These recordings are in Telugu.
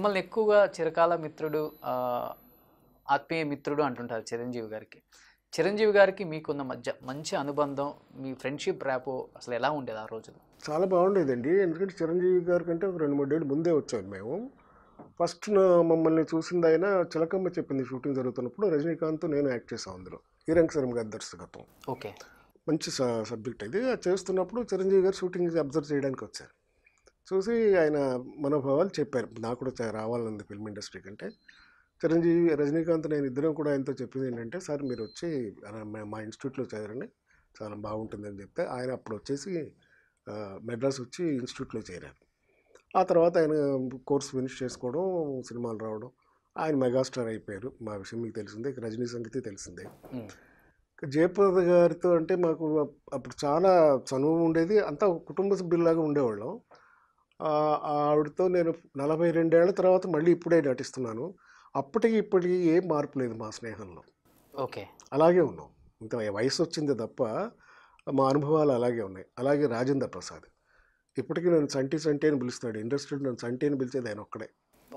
మిమ్మల్ని ఎక్కువగా చిరకాల మిత్రుడు ఆత్మీయ మిత్రుడు అంటుంటారు చిరంజీవి గారికి చిరంజీవి గారికి మీకున్న మధ్య మంచి అనుబంధం మీ ఫ్రెండ్షిప్ ర్యాపో అసలు ఎలా ఉండేది ఆ రోజు చాలా బాగుండేదండి ఎందుకంటే చిరంజీవి గారి కంటే ఒక రెండు మూడు ఏళ్ళు ముందే వచ్చాము మేము ఫస్ట్ మమ్మల్ని చూసింది ఆయన చిలకమ్మ చెప్పింది షూటింగ్ జరుగుతున్నప్పుడు రజనీకాంత్ నేను యాక్ట్ చేసాను అందులో హీరంగ్ శర్మ గారి దర్శకత్వం ఓకే మంచి సబ్జెక్ట్ అది చేస్తున్నప్పుడు చిరంజీవి గారు షూటింగ్ అబ్జర్వ్ చేయడానికి వచ్చారు చూసి ఆయన మనోభావాలు చెప్పారు నాకు కూడా రావాలని ఫిల్మ్ ఇండస్ట్రీ కంటే చిరంజీవి రజనీకాంత్ నేను ఇద్దరం కూడా ఆయనతో చెప్పింది ఏంటంటే సార్ మీరు వచ్చి మా ఇన్స్టిట్యూట్లో చేరండి చాలా బాగుంటుందని చెప్తే ఆయన అప్పుడు వచ్చేసి మెడ్రాస్ వచ్చి ఇన్స్టిట్యూట్లో చేరారు ఆ తర్వాత ఆయన కోర్స్ ఫినిష్ చేసుకోవడం సినిమాలు రావడం ఆయన మెగాస్టార్ అయిపోయారు మా విషయం మీకు తెలిసిందే రజనీ సంగతి తెలిసిందే జయప్రద గారితో అంటే మాకు అప్పుడు చాలా చనువు ఉండేది అంతా కుటుంబ సభ్యుల్లాగా ఉండేవాళ్ళం ఆవిడతో నేను నలభై రెండేళ్ల తర్వాత మళ్ళీ ఇప్పుడే నటిస్తున్నాను అప్పటికి ఇప్పటికి ఏం మార్పు లేదు మా స్నేహంలో ఓకే అలాగే ఉన్నాం ఇంత వయసు వచ్చింది తప్ప మా అనుభవాలు అలాగే ఉన్నాయి అలాగే రాజేంద్ర ప్రసాద్ ఇప్పటికీ నన్ను సంటి సంటి అని పిలుస్తాడు ఇండస్ట్రీలో నన్ను సంటి అని పిలిచేది ఆయన ఒక్కడే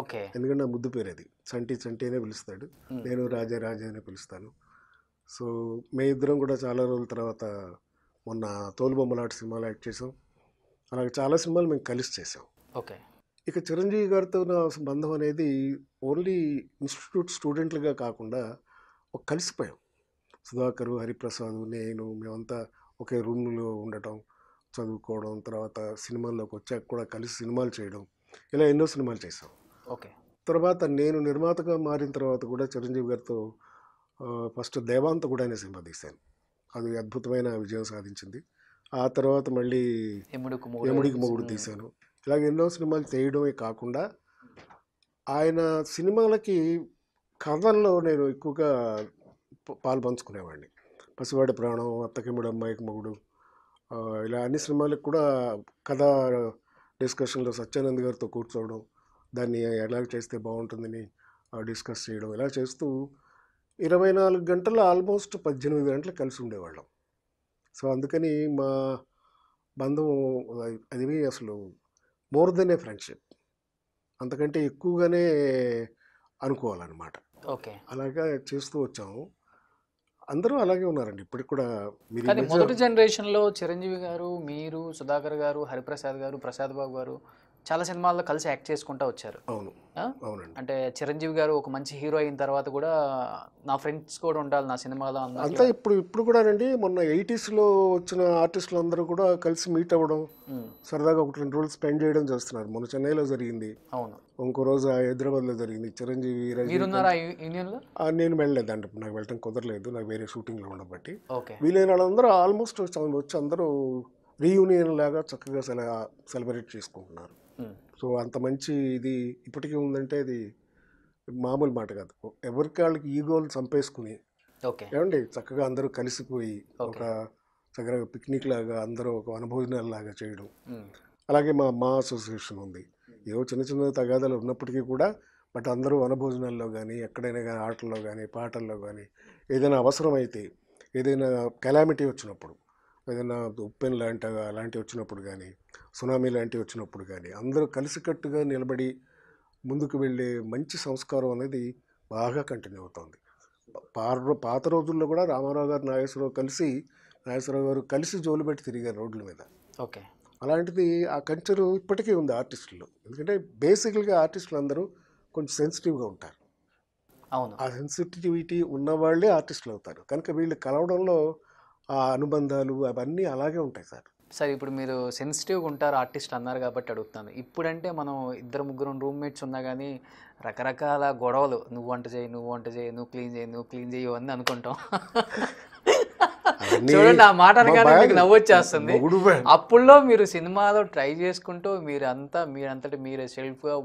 ఓకే ఎందుకంటే నా ముద్దు పేరు అది సంటి సంటి అనే పిలుస్తాడు నేను రాజా రాజా అనే పిలుస్తాను సో మే ఇద్దరం కూడా చాలా రోజుల తర్వాత మొన్న తోలుబొమ్మలాట సినిమాలో యాక్ట్ చేసాం అలాగే చాలా సినిమాలు మేము కలిసి చేసాం ఓకే ఇక చిరంజీవి గారితో నా సంబంధం అనేది ఓన్లీ ఇన్స్టిట్యూట్ స్టూడెంట్లుగా కాకుండా ఒక కలిసిపోయాం సుధాకరు హరిప్రసాద్ నేను మేమంతా ఒకే రూమ్లో ఉండటం చదువుకోవడం తర్వాత సినిమాల్లోకి వచ్చాక కూడా కలిసి సినిమాలు చేయడం ఇలా ఎన్నో సినిమాలు చేసాం ఓకే తర్వాత నేను నిర్మాతగా మారిన తర్వాత కూడా చిరంజీవి గారితో ఫస్ట్ దేవాంత కూడా అనే సినిమా తీశాను అది అద్భుతమైన విజయం సాధించింది ఆ తర్వాత మళ్ళీ ఎముడికి మొగుడు తీశాను ఇలాగ ఎన్నో సినిమాలు చేయడమే కాకుండా ఆయన సినిమాలకి కథల్లో నేను ఎక్కువగా పాలు పంచుకునేవాడిని పసివాడి ప్రాణం అత్తకిముడు అమ్మాయికి మొగుడు ఇలా అన్ని సినిమాలకు కూడా కథ డిస్కషన్లో సత్యానంద్ గారితో కూర్చోవడం దాన్ని ఎలా చేస్తే బాగుంటుందని డిస్కస్ చేయడం ఇలా చేస్తూ ఇరవై నాలుగు గంటలు ఆల్మోస్ట్ పద్దెనిమిది గంటలు కలిసి ఉండేవాళ్ళం సో అందుకని మా బంధం అది అసలు మోర్ దెన్ ఏ ఫ్రెండ్షిప్ అంతకంటే ఎక్కువగానే అనుకోవాలన్నమాట ఓకే అలాగా చేస్తూ వచ్చాము అందరూ అలాగే ఉన్నారండి ఇప్పటికి కూడా మీరు మొదటి జనరేషన్లో చిరంజీవి గారు మీరు సుధాకర్ గారు హరిప్రసాద్ గారు ప్రసాద్ బాబు గారు చాలా సినిమాల్లో కలిసి యాక్ట్ చేసుకుంటూ వచ్చారు అవును అవునండి అంటే చిరంజీవి గారు ఒక మంచి హీరో అయిన తర్వాత కూడా నా ఫ్రెండ్స్ కూడా ఉండాలి నా సినిమాలో అంతా ఇప్పుడు ఇప్పుడు కూడా అండి మొన్న ఎయిటీస్లో వచ్చిన ఆర్టిస్టులు అందరూ కూడా కలిసి మీట్ అవ్వడం సరదాగా ఒక రెండు రోజులు స్పెండ్ చేయడం చేస్తున్నారు మొన్న చెన్నైలో జరిగింది అవును ఇంకో రోజు హైదరాబాద్లో జరిగింది చిరంజీవి యూనియన్లో నేను అండి నాకు వెళ్ళటం కుదరలేదు నాకు వేరే షూటింగ్లో ఉండబట్టి వీలైన వాళ్ళందరూ ఆల్మోస్ట్ వచ్చి అందరూ రీయూనియన్ లాగా చక్కగా సెల సెలబ్రేట్ చేసుకుంటున్నారు సో అంత మంచి ఇది ఇప్పటికీ ఉందంటే అది మామూలు మాట కాదు ఎవరికి వాళ్ళకి ఈగోలు చంపేసుకుని ఏమండి చక్కగా అందరూ కలిసిపోయి ఒక చక్కగా పిక్నిక్ లాగా అందరూ ఒక అనుభోజనాలు లాగా చేయడం అలాగే మా మా అసోసియేషన్ ఉంది ఏవో చిన్న చిన్న తగాదాలు ఉన్నప్పటికీ కూడా బట్ అందరూ వనభోజనాల్లో కానీ ఎక్కడైనా కానీ ఆటల్లో కానీ పాటల్లో కానీ ఏదైనా అవసరమైతే ఏదైనా కెలామిటీ వచ్చినప్పుడు ఏదైనా ఉప్పెన్ లాంటి అలాంటివి వచ్చినప్పుడు కానీ సునామీ లాంటివి వచ్చినప్పుడు కానీ అందరూ కలిసికట్టుగా నిలబడి ముందుకు వెళ్ళే మంచి సంస్కారం అనేది బాగా కంటిన్యూ అవుతుంది పాత రోజుల్లో కూడా రామారావు గారు నాగేశ్వరరావు కలిసి నాగేశ్వరరావు గారు కలిసి జోలు పెట్టి తిరిగారు రోడ్ల మీద ఓకే అలాంటిది ఆ కల్చరు ఇప్పటికీ ఉంది ఆర్టిస్టులు ఎందుకంటే బేసికల్గా ఆర్టిస్టులు అందరూ కొంచెం సెన్సిటివ్గా ఉంటారు అవును ఆ సెన్సిటివిటీ ఉన్నవాళ్ళే ఆర్టిస్టులు అవుతారు కనుక వీళ్ళు కలవడంలో ఆ అనుబంధాలు అవన్నీ అలాగే ఉంటాయి సార్ సార్ ఇప్పుడు మీరు సెన్సిటివ్గా ఉంటారు ఆర్టిస్ట్ అన్నారు కాబట్టి అడుగుతాను ఇప్పుడంటే మనం ఇద్దరు ముగ్గురు రూమ్మేట్స్ ఉన్నా కానీ రకరకాల గొడవలు నువ్వు వంట చేయి నువ్వు వంట చేయి నువ్వు క్లీన్ చేయి నువ్వు క్లీన్ చేయు అని అనుకుంటాం చూడండి ఆ మాట అనగానే మీకు నవ్వొచ్చేస్తుంది అప్పుల్లో మీరు సినిమాలో ట్రై చేసుకుంటూ మీరంతా మీరంతటి మీరే సెల్ఫ్గా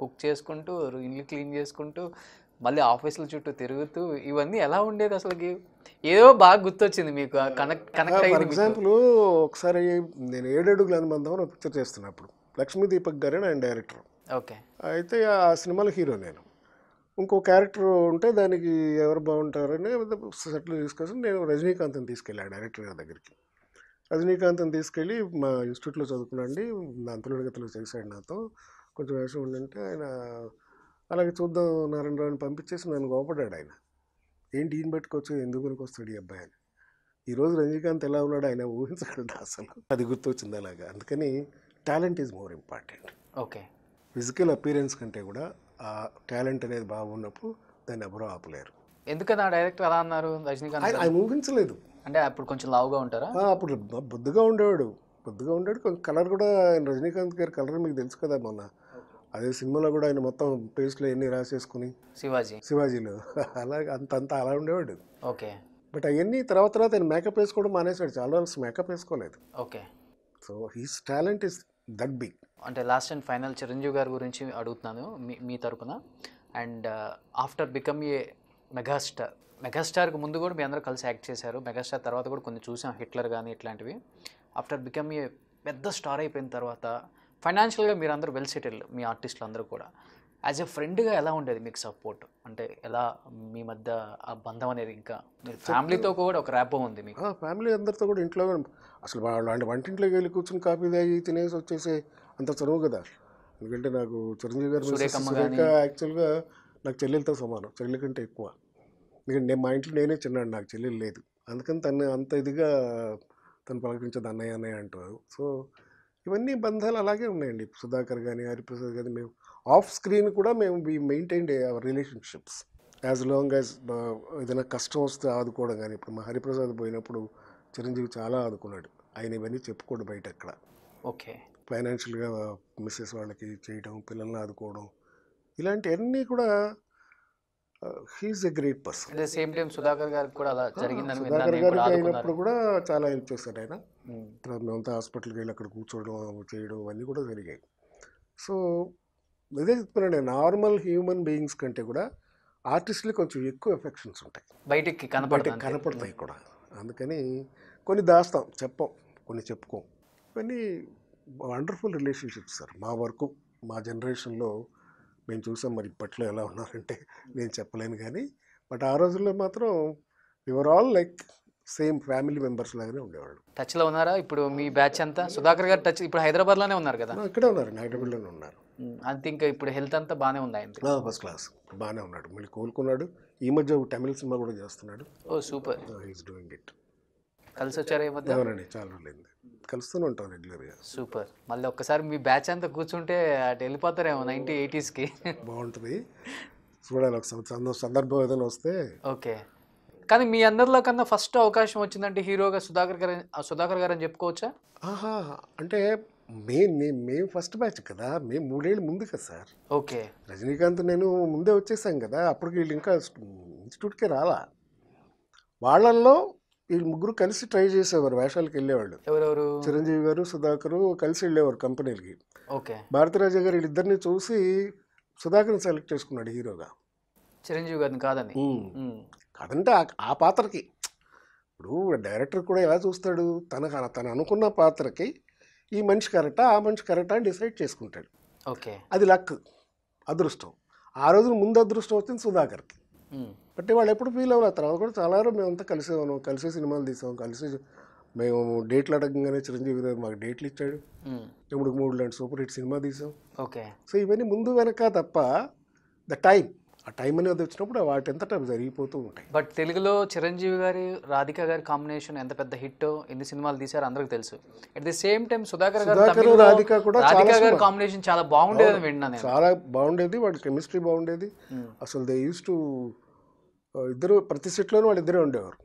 కుక్ చేసుకుంటూ ఇల్లు క్లీన్ చేసుకుంటూ మళ్ళీ ఆఫీసుల చుట్టూ తిరుగుతూ ఇవన్నీ ఎలా ఉండేది అసలుకి ఏదో బాగా గుర్తొచ్చింది మీకు కనెక్ట్ కనెక్ట్ ఎగ్జాంపుల్ ఒకసారి నేను ఏడడుగుల అనుబంధం అని పిక్చర్ చేస్తున్నప్పుడు లక్ష్మీ దీపక్ గారే ఆయన డైరెక్టర్ ఓకే అయితే ఆ సినిమాలో హీరో నేను ఇంకో క్యారెక్టర్ ఉంటే దానికి ఎవరు బాగుంటారని సెటిల్ తీసుకొచ్చి నేను రజనీకాంత్ని తీసుకెళ్ళాను డైరెక్టర్ గారి దగ్గరికి రజనీకాంత్ని తీసుకెళ్ళి మా ఇన్స్టిట్యూట్లో చదువుకున్నాండి నా అంతర్గతిలో చేశాడు నాతో కొంచెం వేషం ఉండంటే ఆయన అలాగే చూద్దాం రావుని పంపించేసి నన్ను కోపడ్డాడు ఆయన ఏంటి ఈయన పెట్టుకోవచ్చు ఎందుకు వస్తాడు ఈ అబ్బాయి అని ఈరోజు రజనీకాంత్ ఎలా ఉన్నాడు ఆయన ఊహించగలడు అసలు అది గుర్తొచ్చింది అలాగా అందుకని talent is more important okay physical appearance కంటే కూడా ఆ టాలెంట్ అనేది బాగున్నప్పుడు దాన్ని ఎవరో ఆపలేరు ఎందుకని ఆ డైరెక్టర్ అలా అన్నారు రజనీకాంత్ ఆయన ఊహించలేదు అంటే అప్పుడు కొంచెం లావుగా ఉంటారా అప్పుడు బొద్దుగా ఉండేవాడు బొద్దుగా ఉండేవాడు కొంచెం కలర్ కూడా ఆయన రజనీకాంత్ గారి కలర్ మీకు తెలుసు కదా మొన్న అదే సినిమాలో కూడా ఆయన మొత్తం పేస్ట్లో ఎన్ని రాసేసుకుని శివాజీ శివాజీలో అలాగే అంత అలా ఉండేవాడు ఓకే బట్ అవన్నీ తర్వాత తర్వాత ఆయన మేకప్ వేసుకోవడం మానేసాడు చాలా రోజులు మేకప్ వేసుకోలేదు okay so he's talent is that big అంటే లాస్ట్ అండ్ ఫైనల్ చిరంజీవి గారి గురించి అడుగుతున్నాను మీ మీ తరపున and uh, after become a megastar మెగాస్టార్కి ముందు కూడా మీ అందరూ కలిసి యాక్ట్ చేశారు మెగాస్టార్ తర్వాత కూడా కొన్ని చూసాం హిట్లర్ కానీ ఇట్లాంటివి ఆఫ్టర్ బికమ్ ఏ పెద్ద స్టార్ అయిపోయిన తర్వాత ఫైనాన్షియల్గా మీరు అందరూ వెల్ సెటిల్ మీ ఆర్టిస్టులు అందరూ కూడా యాజ్ ఎ ఫ్రెండ్గా ఎలా ఉండేది మీకు సపోర్ట్ అంటే ఎలా మీ మధ్య ఆ బంధం అనేది ఇంకా ఫ్యామిలీతో కూడా ఒక ర్యాపో ఉంది మీకు ఫ్యామిలీ అందరితో కూడా ఇంట్లో అసలు అలాంటి వంటింట్లోకి వెళ్ళి కూర్చుని కాఫీ తాగి తినేసి వచ్చేసి అంత చదువు కదా ఎందుకంటే నాకు చిరంజీవి గారు యాక్చువల్గా నాకు చెల్లెలతో సమానం చెల్లెల కంటే ఎక్కువ ఎందుకంటే నేను మా ఇంట్లో నేనే చిన్నాడు నాకు చెల్లెలు లేదు అందుకని తను అంత ఇదిగా తను పలకరించదు అన్నయ్య అన్నయ్య అంటారు సో ఇవన్నీ బంధాలు అలాగే ఉన్నాయండి సుధాకర్ కానీ హరిప్రసాద్ కానీ మేము ఆఫ్ స్క్రీన్ కూడా మేము we maintain our relationships as long as ఏదైనా కష్టం వస్తే ఆదుకోవడం కానీ ఇప్పుడు మా హరిప్రసాద్ పోయినప్పుడు చిరంజీవి చాలా ఆదుకున్నాడు ఆయన ఇవన్నీ చెప్పుకోడు బయట అక్కడ ఓకే ఫైనాన్షియల్గా మిస్సెస్ వాళ్ళకి చేయడం పిల్లల్ని ఆదుకోవడం ఇలాంటివన్నీ కూడా he's a great person same time Sudhakar గారికి కూడా అలా జరిగింది సుధాకర్ గారికి అయినప్పుడు కూడా చాలా హెల్ప్ చేశాడు ఆయన తర్వాత మేమంతా హాస్పిటల్కి వెళ్ళి అక్కడ కూర్చోవడం చేయడం అవన్నీ కూడా జరిగాయి సో ఇదే చెప్తున్నాను నార్మల్ హ్యూమన్ బీయింగ్స్ కంటే కూడా ఆర్టిస్టులు కొంచెం ఎక్కువ ఎఫెక్షన్స్ ఉంటాయి బయటికి కనపడతాయి కనపడతాయి కూడా అందుకని కొన్ని దాస్తాం చెప్పం కొన్ని చెప్పుకోం ఇవన్నీ వండర్ఫుల్ రిలేషన్షిప్స్ సార్ మా వరకు మా జనరేషన్లో మేము చూసాం మరి ఇప్పట్లో ఎలా ఉన్నారంటే నేను చెప్పలేను కానీ బట్ ఆ రోజుల్లో మాత్రం your all like same family members లాగానే ఉండేవాళ్ళు టచ్లో ఉన్నారా ఇప్పుడు మీ బ్యాచ్ అంతా సుధాకర్ గారు టచ్ ఇప్పుడు హైదరాబాద్లోనే ఉన్నారు కదా ఇక్కడే ఉన్నారు హైదరాబాద్లోనే ఉన్నారు అంతే ఇంకా ఇప్పుడు హెల్త్ అంతా బాగానే ఉంది ఆయన ఫస్ట్ క్లాస్ బాగానే ఉన్నాడు మళ్ళీ కోలుకున్నాడు ఈ మధ్య తమిళ సినిమా కూడా చేస్తున్నాడు ఓ సూపర్ ఈస్ డూయింగ్ ఇట్ కలిసి వచ్చారా ఏమన్నా అవునండి చాలా రోజులైంది కలుస్తూనే ఉంటాం రెగ్యులర్గా సూపర్ మళ్ళీ ఒక్కసారి మీ బ్యాచ్ అంతా కూర్చుంటే అటు వెళ్ళిపోతారేమో నైన్టీ ఎయిటీస్కి బాగుంటుంది చూడాలి ఒక సందర్భం ఏదైనా వస్తే ఓకే కానీ మీ అందరిలో కన్నా ఫస్ట్ అవకాశం వచ్చిందంటే హీరోగా సుధాకర్ గారు సుధాకర్ గారు అని చెప్పుకోవచ్చా ఆహా అంటే మేం మేం మేము ఫస్ట్ బ్యాచ్ కదా మేము మూడేళ్ళు ముందు కదా సార్ ఓకే రజనీకాంత్ నేను ముందే వచ్చేసాం కదా అప్పటికి వీళ్ళు ఇంకా ఇన్స్టిట్యూట్కే రాలా వాళ్ళల్లో వీళ్ళు ముగ్గురు కలిసి ట్రై చేసేవారు వేషాలకు వెళ్ళేవాళ్ళు ఎవరెవరు చిరంజీవి గారు సుధాకర్ కలిసి వెళ్ళేవారు కంపెనీలకి ఓకే భారతరాజ గారు వీళ్ళిద్దరిని చూసి సుధాకర్ని సెలెక్ట్ చేసుకున్నాడు హీరోగా చిరంజీవి గారిని కాదని కాదంటే ఆ పాత్రకి ఇప్పుడు డైరెక్టర్ కూడా ఎలా చూస్తాడు తన తను అనుకున్న పాత్రకి ఈ మనిషి కరెక్టా ఆ మనిషి కరెక్టా అని డిసైడ్ చేసుకుంటాడు ఓకే అది లక్ అదృష్టం ఆ రోజు ముందు అదృష్టం వచ్చింది సుధాకర్కి బట్ వాళ్ళు ఎప్పుడు ఫీల్ అవ్వాలి తర్వాత కూడా చాలా మేమంతా కలిసే ఉన్నాం కలిసే సినిమాలు తీసాం కలిసి మేము డేట్లు అడగంగానే చిరంజీవి గారు మాకు డేట్లు ఇచ్చాడు ఇప్పుడు మూడు లాంటి సూపర్ హిట్ సినిమా తీసాం ఓకే సో ఇవన్నీ ముందు వెనక తప్ప ద టైం ఆ టైం అనేది వచ్చినప్పుడు వాటి ఎంత టైం జరిగిపోతూ ఉంటాయి బట్ తెలుగులో చిరంజీవి గారి రాధిక గారి కాంబినేషన్ ఎంత పెద్ద హిట్ ఎన్ని సినిమాలు తీశారు అందరికి తెలుసు at the same time Sudhakar గారు రాధిక కూడా గారి కాంబినేషన్ చాలా బాగుండేది అని విన్నాను చాలా బాగుండేది వాటి కెమిస్ట్రీ బాగుండేది అసలు దే యూస్ టు ఇద్దరు ప్రతి సెట్లోనూ వాళ్ళిద్దరే ఉండేవారు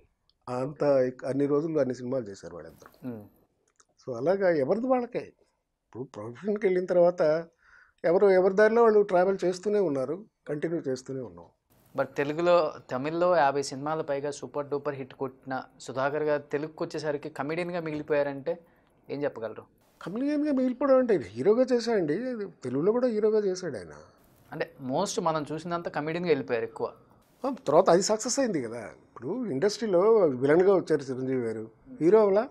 అంత అన్ని రోజులు అన్ని సినిమాలు చేశారు వాళ్ళిద్దరు సో అలాగా ఎవరిది వాళ్ళకే ఇప్పుడు ప్రొఫెషన్కి వెళ్ళిన తర్వాత ఎవరు ఎవరి దారిలో వాళ్ళు ట్రావెల్ చేస్తూనే ఉన్నారు కంటిన్యూ చేస్తూనే ఉన్నాం బట్ తెలుగులో తమిళ్లో యాభై సినిమాల పైగా సూపర్ డూపర్ హిట్ కొట్టిన సుధాకర్ గారు తెలుగుకి వచ్చేసరికి కమెడియన్గా మిగిలిపోయారంటే ఏం చెప్పగలరు కమెడియన్గా మిగిలిపోవడం అంటే హీరోగా చేశాడండి తెలుగులో కూడా హీరోగా చేశాడు ఆయన అంటే మోస్ట్ మనం చూసినంత కమెడియన్గా వెళ్ళిపోయారు ఎక్కువ తర్వాత అది సక్సెస్ అయింది కదా ఇప్పుడు ఇండస్ట్రీలో విలన్గా వచ్చారు చిరంజీవి గారు హీరో అవలా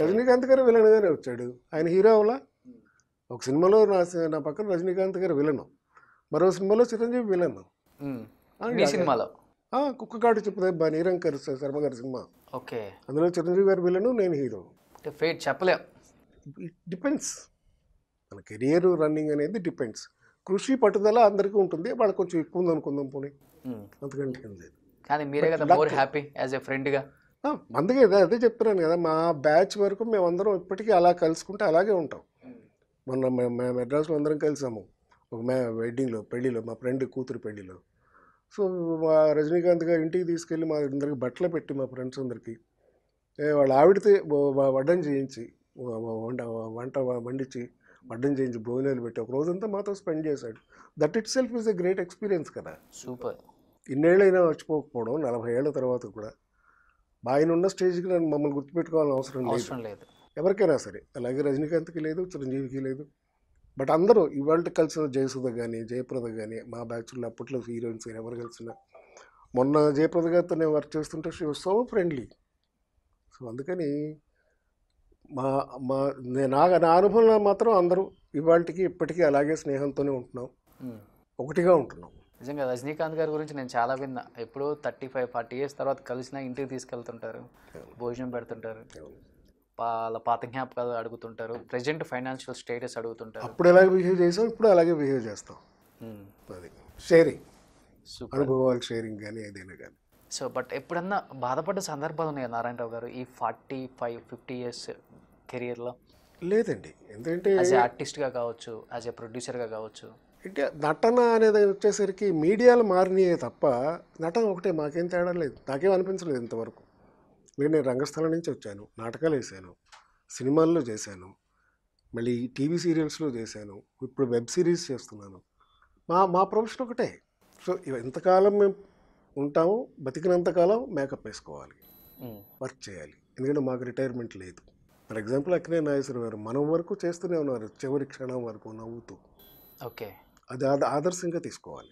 రజనీకాంత్ గారు విలన్ గారే వచ్చాడు ఆయన హీరో అవలా ఒక సినిమాలో నా నా పక్కన రజనీకాంత్ గారు విలను మరో సినిమాలో చిరంజీవి విలన్ సినిమాలో కుక్క కాటు బా నీరంకర్ శర్మ గారి సినిమా ఓకే అందులో చిరంజీవి గారు విలను నేను హీరో ఫేట్ చెప్పలేం డిపెండ్స్ మన కెరియర్ రన్నింగ్ అనేది డిపెండ్స్ కృషి పట్టుదల అందరికీ ఉంటుంది వాళ్ళకి కొంచెం ఎక్కువ అనుకుందాం పోనీ అంతకంటే కానీ మీరే కదా హ్యాపీ ఫ్రెండ్గా అందుకే అదే చెప్తున్నాను కదా మా బ్యాచ్ వరకు మేమందరం ఇప్పటికీ అలా కలుసుకుంటే అలాగే ఉంటాం మొన్న మేము మెడ్రాస్లో అందరం కలిసాము ఒక మే వెడ్డింగ్లో పెళ్లిలో మా ఫ్రెండ్ కూతురు పెళ్లిలో సో మా రజనీకాంత్ గారు ఇంటికి తీసుకెళ్ళి మా అందరికి బట్టలు పెట్టి మా ఫ్రెండ్స్ అందరికి వాళ్ళు ఆవిడితే వడ్డం చేయించి వంట వంట వండించి వడ్డం చేయించి భోజనాలు పెట్టి ఒక రోజంతా మాతో స్పెండ్ చేశాడు that itself is a great experience కదా సూపర్ ఇన్నేళ్ళైనా మర్చిపోకపోవడం నలభై ఏళ్ళ తర్వాత కూడా ఆయన ఉన్న స్టేజ్కి నన్ను మమ్మల్ని గుర్తుపెట్టుకోవాలని అవసరం లేదు ఎవరికైనా సరే అలాగే రజనీకాంత్కి లేదు చిరంజీవికి లేదు బట్ అందరూ ఇవాళ కలిసిన జయసుధ కానీ జయప్రద కానీ మా బ్యాచ్లో అప్పట్లో హీరోయిన్స్ కానీ ఎవరు కలిసిన మొన్న జయప్రద గారితో నేను వర్క్ చేస్తుంటే షీ సో ఫ్రెండ్లీ సో అందుకని మా మా నేను నా అనుభవంలో మాత్రం అందరూ ఇవాళకి ఇప్పటికీ అలాగే స్నేహంతోనే ఉంటున్నాం ఒకటిగా ఉంటున్నాం నిజంగా రజనీకాంత్ గారి గురించి నేను చాలా విన్నా ఎప్పుడో థర్టీ ఫైవ్ ఫార్టీ ఇయర్స్ తర్వాత కలిసిన ఇంటికి తీసుకెళ్తుంటారు భోజనం పెడుతుంటారు వాళ్ళ పాత జ్ఞాపకాలు అడుగుతుంటారు ప్రజెంట్ ఫైనాన్షియల్ స్టేటస్ అడుగుతుంటారు అప్పుడు ఎలాగే బిహేవ్ చేసాం ఇప్పుడు అలాగే బిహేవ్ చేస్తాం అది షేరింగ్ అనుభవాలు షేరింగ్ కానీ ఏదైనా కానీ సో బట్ ఎప్పుడన్నా బాధపడ్డ సందర్భాలు ఉన్నాయి నారాయణరావు గారు ఈ ఫార్టీ ఫైవ్ ఫిఫ్టీ ఇయర్స్ కెరియర్లో లేదండి ఎందుకంటే యాజ్ ఏ ఆర్టిస్ట్గా కావచ్చు యాజ్ ఏ ప్రొడ్యూసర్గా కావచ్చు అంటే నటన అనేది వచ్చేసరికి మీడియాలు మారినాయే తప్ప నటన ఒకటే మాకేం తేడా లేదు నాకేం అనిపించలేదు ఇంతవరకు నేను రంగస్థలం నుంచి వచ్చాను నాటకాలు వేసాను సినిమాల్లో చేశాను మళ్ళీ టీవీ సీరియల్స్లో చేశాను ఇప్పుడు వెబ్ సిరీస్ చేస్తున్నాను మా మా ప్రొఫెషన్ ఒకటే సో ఎంతకాలం మేము ఉంటాము బతికినంతకాలం మేకప్ వేసుకోవాలి వర్క్ చేయాలి ఎందుకంటే మాకు రిటైర్మెంట్ లేదు ఫర్ ఎగ్జాంపుల్ అక్కినే నాగేశ్వర గారు మనం వరకు చేస్తూనే ఉన్నారు చివరి క్షణం వరకు నవ్వుతూ ఓకే అది ఆదర్శంగా తీసుకోవాలి